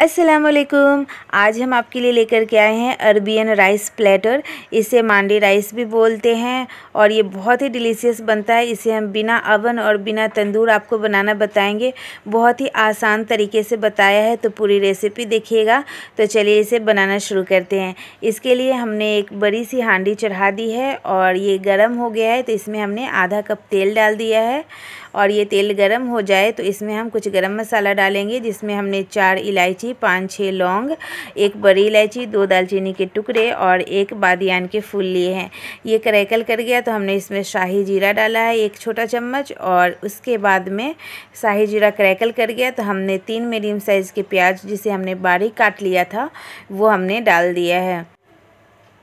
असलकुम आज हम आपके लिए लेकर के आए हैं अरबियन राइस प्लेटर इसे मांडी राइस भी बोलते हैं और ये बहुत ही डिलीशियस बनता है इसे हम बिना अवन और बिना तंदूर आपको बनाना बताएंगे बहुत ही आसान तरीके से बताया है तो पूरी रेसिपी देखिएगा तो चलिए इसे बनाना शुरू करते हैं इसके लिए हमने एक बड़ी सी हांडी चढ़ा दी है और ये गर्म हो गया है तो इसमें हमने आधा कप तेल डाल दिया है और ये तेल गर्म हो जाए तो इसमें हम कुछ गर्म मसाला डालेंगे जिसमें हमने चार इलायची पाँच छः लौंग एक बड़ी इलायची दो दालचीनी के टुकड़े और एक बादियान के फूल लिए हैं ये क्रैकल कर गया तो हमने इसमें शाही जीरा डाला है एक छोटा चम्मच और उसके बाद में शाही जीरा क्रैकल कर गया तो हमने तीन मीडियम साइज़ के प्याज जिसे हमने बारीक काट लिया था वो हमने डाल दिया है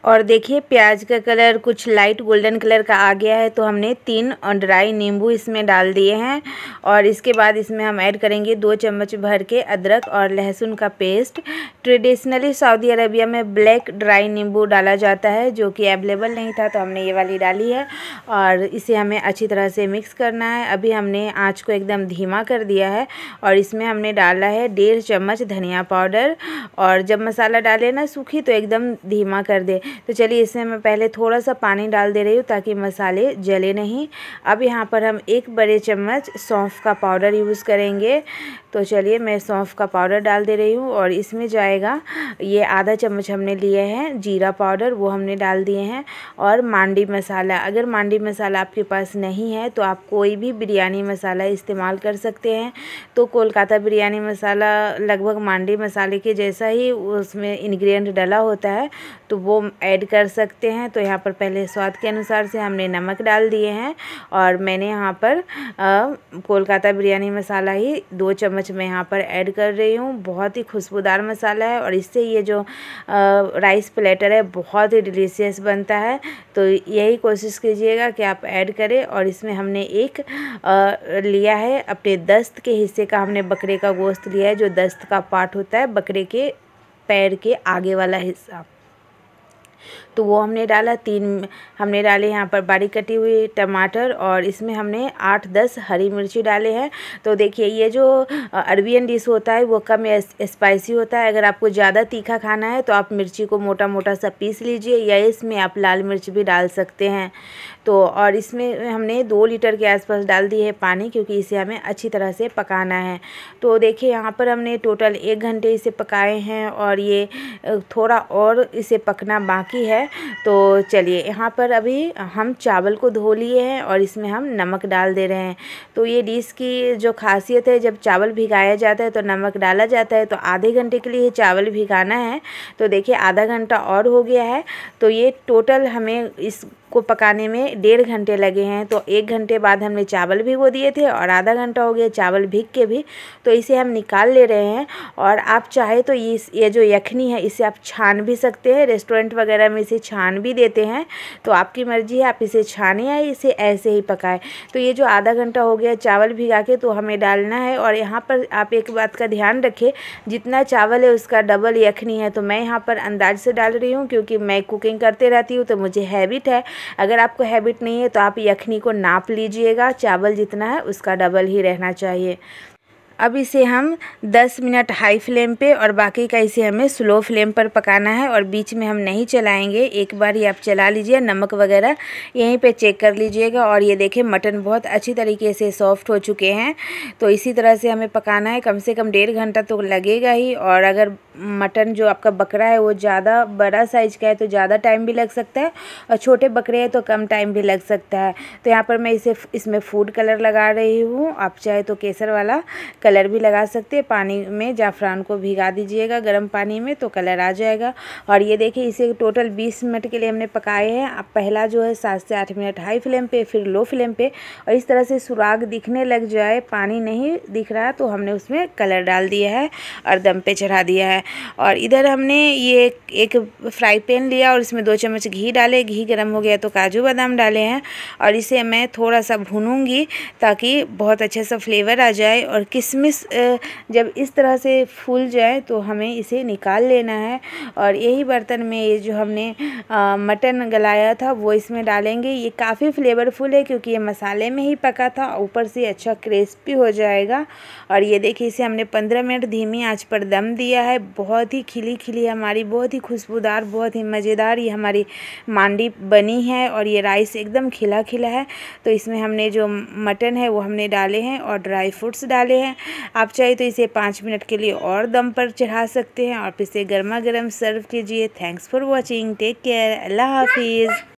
और देखिए प्याज का कलर कुछ लाइट गोल्डन कलर का आ गया है तो हमने तीन और ड्राई नींबू इसमें डाल दिए हैं और इसके बाद इसमें हम ऐड करेंगे दो चम्मच भर के अदरक और लहसुन का पेस्ट ट्रेडिशनली सऊदी अरबिया में ब्लैक ड्राई नींबू डाला जाता है जो कि अवेलेबल नहीं था तो हमने ये वाली डाली है और इसे हमें अच्छी तरह से मिक्स करना है अभी हमने आँच को एकदम धीमा कर दिया है और इसमें हमने डाला है डेढ़ चम्मच धनिया पाउडर और जब मसाला डाले ना सूखी तो एकदम धीमा कर दे तो चलिए इसमें मैं पहले थोड़ा सा पानी डाल दे रही हूँ ताकि मसाले जले नहीं अब यहाँ पर हम एक बड़े चम्मच सौंफ का पाउडर यूज़ करेंगे तो चलिए मैं सौंफ का पाउडर डाल दे रही हूँ और इसमें जाएगा ये आधा चम्मच हमने लिए हैं जीरा पाउडर वो हमने डाल दिए हैं और मांडी मसाला अगर मांडी मसाला आपके पास नहीं है तो आप कोई भी बिरयानी मसाला इस्तेमाल कर सकते हैं तो कोलकाता बिरयानी मसाला लगभग मांडी मसाले के जैसा ही उसमें इन्ग्रीडियंट डला होता है तो वो ऐड कर सकते हैं तो यहाँ पर पहले स्वाद के अनुसार से हमने नमक डाल दिए हैं और मैंने यहाँ पर कोलकाता बिरयानी मसाला ही दो चम्मच चम्मच मैं यहाँ पर ऐड कर रही हूँ बहुत ही खुशबूदार मसाला है और इससे ये जो राइस प्लेटर है बहुत ही डिलीशियस बनता है तो यही कोशिश कीजिएगा कि आप ऐड करें और इसमें हमने एक लिया है अपने दस्त के हिस्से का हमने बकरे का गोश्त लिया है जो दस्त का पार्ट होता है बकरे के पैर के आगे वाला हिस्सा तो वो हमने डाला तीन हमने डाले यहाँ पर बारीक कटी हुई टमाटर और इसमें हमने आठ दस हरी मिर्ची डाले हैं तो देखिए ये जो अरबियन डिश होता है वो कम स्पाइसी होता है अगर आपको ज़्यादा तीखा खाना है तो आप मिर्ची को मोटा मोटा सा पीस लीजिए या इसमें आप लाल मिर्च भी डाल सकते हैं तो और इसमें हमने दो लीटर के आसपास डाल दी है पानी क्योंकि इसे हमें अच्छी तरह से पकाना है तो देखिए यहाँ पर हमने टोटल एक घंटे इसे पकाए हैं और ये थोड़ा और इसे पकना बाकी है तो चलिए यहाँ पर अभी हम चावल को धो लिए हैं और इसमें हम नमक डाल दे रहे हैं तो ये डिश की जो खासियत है जब चावल भिगाया जाता है तो नमक डाला जाता है तो आधे घंटे के लिए चावल भिगाना है तो देखिए आधा घंटा और हो गया है तो ये टोटल हमें इस को पकाने में डेढ़ घंटे लगे हैं तो एक घंटे बाद हमने चावल भिगो दिए थे और आधा घंटा हो गया चावल भीग के भी तो इसे हम निकाल ले रहे हैं और आप चाहे तो ये ये जो यखनी है इसे आप छान भी सकते हैं रेस्टोरेंट वगैरह में इसे छान भी देते हैं तो आपकी मर्ज़ी है आप इसे छाने या इसे ऐसे ही पकाए तो ये जो आधा घंटा हो गया चावल भिगा के तो हमें डालना है और यहाँ पर आप एक बात का ध्यान रखें जितना चावल है उसका डबल यखनी है तो मैं यहाँ पर अंदाज से डाल रही हूँ क्योंकि मैं कुकिंग करते रहती हूँ तो मुझे हैबिट है अगर आपको हैबिट नहीं है तो आप यखनी को नाप लीजिएगा चावल जितना है उसका डबल ही रहना चाहिए अब इसे हम 10 मिनट हाई फ्लेम पे और बाकी का इसे हमें स्लो फ्लेम पर पकाना है और बीच में हम नहीं चलाएंगे एक बार ही आप चला लीजिए नमक वगैरह यहीं पे चेक कर लीजिएगा और ये देखें मटन बहुत अच्छी तरीके से सॉफ्ट हो चुके हैं तो इसी तरह से हमें पकाना है कम से कम डेढ़ घंटा तो लगेगा ही और अगर मटन जो आपका बकरा है वो ज़्यादा बड़ा साइज़ का है तो ज़्यादा टाइम भी लग सकता है और छोटे बकरे हैं तो कम टाइम भी लग सकता है तो यहाँ पर मैं इसे इसमें फूड कलर लगा रही हूँ आप चाहे तो केसर वाला कलर भी लगा सकते हैं पानी में जाफरान को भिगा दीजिएगा गर्म पानी में तो कलर आ जाएगा और ये देखिए इसे टोटल बीस मिनट के लिए हमने पकाए हैं अब पहला जो है सात से आठ मिनट हाई फ्लेम पे फिर लो फ्लेम पे और इस तरह से सुराग दिखने लग जाए पानी नहीं दिख रहा तो हमने उसमें कलर डाल दिया है और दम पे चढ़ा दिया है और इधर हमने ये एक फ्राई पैन लिया और इसमें दो चम्मच घी डाले घी गर्म हो गया तो काजू बादाम डाले हैं और इसे मैं थोड़ा सा भूनूंगी ताकि बहुत अच्छा सा फ्लेवर आ जाए और किस किशमिश जब इस तरह से फूल जाए तो हमें इसे निकाल लेना है और यही बर्तन में ये जो हमने मटन गलाया था वो इसमें डालेंगे ये काफ़ी फ्लेवरफुल है क्योंकि ये मसाले में ही पका था ऊपर से अच्छा क्रिस्पी हो जाएगा और ये देखिए इसे हमने पंद्रह मिनट धीमी आँच पर दम दिया है बहुत ही खिली खिली हमारी बहुत ही खुशबूदार बहुत ही मज़ेदार ये हमारी मांडी बनी है और ये राइस एकदम खिला खिला है तो इसमें हमने जो मटन है वो हमने डाले हैं और ड्राई फ्रूट्स डाले हैं आप चाहे तो इसे पाँच मिनट के लिए और दम पर चढ़ा सकते हैं और इसे गर्मा गर्म सर्व कीजिए thanks for watching take care अल्लाह हाफिज़